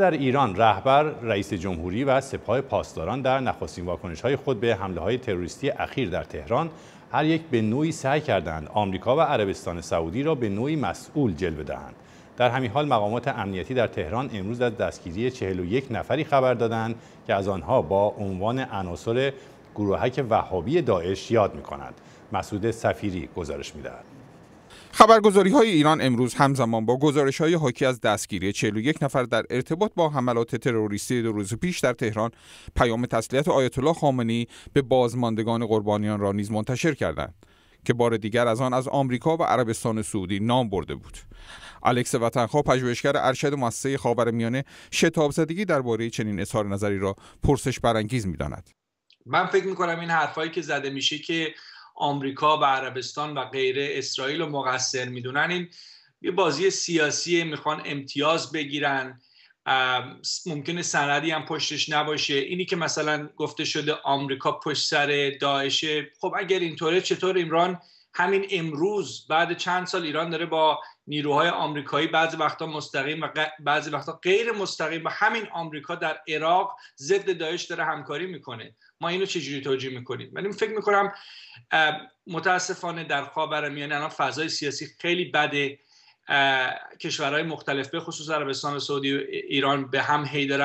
در ایران رهبر رئیس جمهوری و سپاه پاسداران در نخستین واکنش های خود به حمله های تروریستی اخیر در تهران هر یک به نوعی سعی کردند آمریکا و عربستان سعودی را به نوعی مسئول جلوه دهند در همین حال مقامات امنیتی در تهران امروز از دستگیری 41 نفری خبر دادند که از آنها با عنوان عناصر گروهک وهابی داعش یاد می‌کنند. مسعود سفیری گزارش می‌دهد. خبرگزاری های ایران امروز همزمان با گزارش های حاکی از دستگیری 41 نفر در ارتباط با حملات تروریستی دو روز پیش در تهران پیام تسلیت آیت الله خامنی به بازماندگان قربانیان را نیز منتشر کردند که بار دیگر از آن از آمریکا و عربستان سعودی نام برده بود الکس وطنخوا پژوهشگر ارشد مؤسسه میانه شتاب زدگی درباره چنین اظهار نظری را پرسش برانگیز می‌داند. من فکر می‌کنم این حرفایی که زده میشه که آمریکا و عربستان و غیره اسرائیل رو مقصر میدونن این یه بازی سیاسی میخوان امتیاز بگیرن ممکنه سندی هم پشتش نباشه اینی که مثلا گفته شده آمریکا پشت سر داعشه خب اگر اینطوره چطور ایران همین امروز بعد چند سال ایران داره با نیروهای آمریکایی بعضی وقتا مستقیم و بعضی وقتا غیر مستقیم و همین آمریکا در عراق ضد داعش داره همکاری میکنه ما اینو چجوری توجیه میکنیم من فکر میکنم متاسفانه در خاورمیانه الان فضای سیاسی خیلی بده کشورهای مختلف به خصوص عربستان سعودی و ایران به هم هی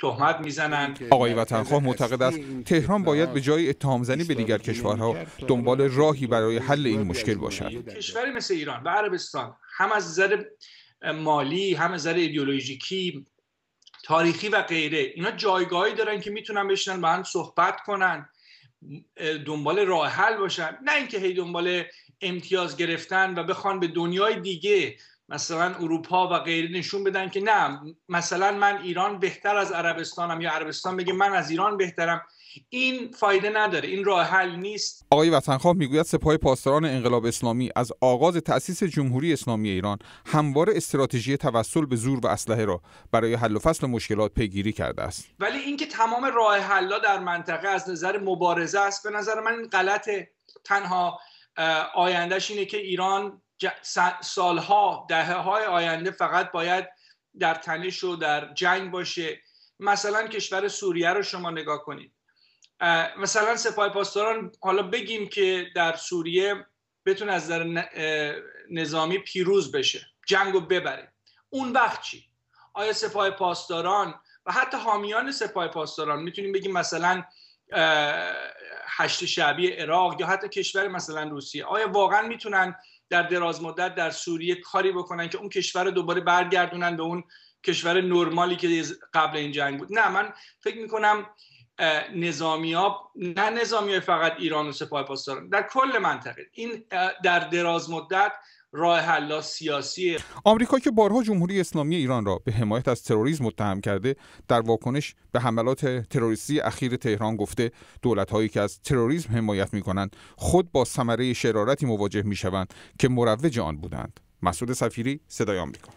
تهمت میزنن آقای وطنخواه معتقد است تهران باید به جای زنی به دیگر کشورها دنبال راهی برای حل این مشکل باشد کشوری مثل ایران و عربستان هم از نظر مالی هم از نظر ایدئولوژیکی تاریخی و غیره اینا جایگاهی دارن که میتونن بشنن با هم صحبت کنن دنبال راه حل باشن نه اینکه هی دنبال امتیاز گرفتن و بخوان به دنیای دیگه مثلا اروپا و غیره نشون بدن که نه مثلا من ایران بهتر از عربستانم یا عربستان بگه من از ایران بهترم این فایده نداره این راه حل نیست آقای وطنخواه میگوید سپاه پاسداران انقلاب اسلامی از آغاز تأسیس جمهوری اسلامی ایران همواره استراتژی توسل به زور و اسلحه را برای حل و فصل مشکلات پیگیری کرده است ولی اینکه تمام راه حل‌ها در منطقه از نظر مبارزه است به نظر من این غلطه تنها آیندهش اینه که ایران سالها دهه های آینده فقط باید در تنش و در جنگ باشه مثلا کشور سوریه رو شما نگاه کنید مثلا سپاه پاسداران حالا بگیم که در سوریه بتون از در نظامی پیروز بشه جنگ رو ببره اون وقت چی آیا سپاه پاسداران و حتی حامیان سپاه پاسداران میتونیم بگیم مثلا هشت شعبی عراق یا حتی کشور مثلا روسیه آیا واقعا میتونن در دراز مدت در سوریه کاری بکنن که اون کشور رو دوباره برگردونن به اون کشور نرمالی که قبل این جنگ بود نه من فکر میکنم نظامی ها نه نظامی فقط ایران و سپاه پاسداران در کل منطقه این در دراز مدت راه حل سیاسی آمریکا که بارها جمهوری اسلامی ایران را به حمایت از تروریسم متهم کرده در واکنش به حملات تروریستی اخیر تهران گفته دولت هایی که از تروریسم حمایت می کنند خود با ثمره شرارتی مواجه می شوند که مروج آن بودند مسعود سفیری صدای آمریکا